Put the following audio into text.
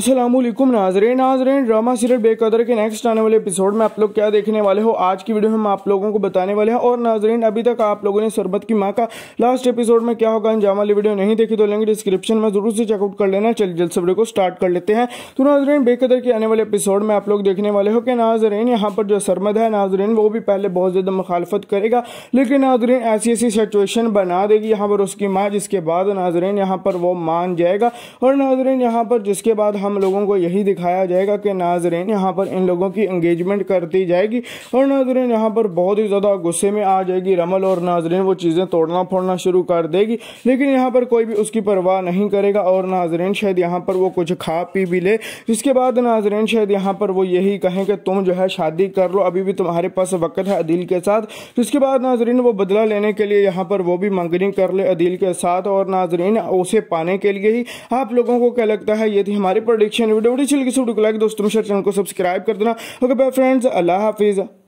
असलम नाजरे नाजरेन drama serial Bekadar के नेक्स्ट आने वाले एपिसोड में आप लोग क्या देखने वाले हो आज की वीडियो में हम आप लोगों को बताने वाले हैं और नाजरेन अभी तक आप लोगों ने सरबत की माँ का लास्ट एपिसोड में क्या होगा अंजाम वाली वीडियो नहीं देखी तो लेंगे डिस्क्रिप्शन में जरूर से चेकआउट कर लेना चलिए जल्द से वीडियो को स्टार्ट कर लेते हैं तो नाजरेन बेकदर के आने वाले एपिसोड में आप लोग देखने वाले हो कि नाजरेन यहाँ पर जो सरमद है नाजरेन वो भी पहले बहुत ज़्यादा मुखालफत करेगा लेकिन नाजरेन ऐसी ऐसी सिचुएशन बना देगी यहाँ पर उसकी माँ जिसके बाद नाजरेन यहाँ पर वो मान जाएगा और नाजरेन यहाँ पर जिसके बाद हम लोगों को यही दिखाया जाएगा कि नाजरेन यहाँ पर इन लोगों की इंगेजमेंट करती जाएगी और नाजरेन यहाँ पर बहुत ही ज़्यादा गुस्से में आ जाएगी रमल और नाजरेन वो चीज़ें तोड़ना फोड़ना शुरू कर देगी लेकिन यहाँ पर कोई भी उसकी परवाह नहीं करेगा और नाजरेन शायद यहाँ पर वो कुछ खा पी भी ले जिसके बाद नाजरेन शायद यहाँ पर वो यही कहें कि तुम जो है शादी कर लो अभी भी तुम्हारे पास वक्त है अदील के साथ जिसके बाद नाजरीन वो बदला लेने के लिए यहाँ पर वो भी मंगनी कर ले अदील के साथ और नाजरीन उसे पाने के लिए ही आप लोगों को क्या लगता है ये थी हमारी प्रोडक्ट प्रोडिक्शन वीडियो बड़ी अच्छी लगी वीडियो को लाइक दोस्तों शेयर चैनल को सब्सक्राइब कर देना ओके बाय फ्रेंड्स अल्लाह हाफिज़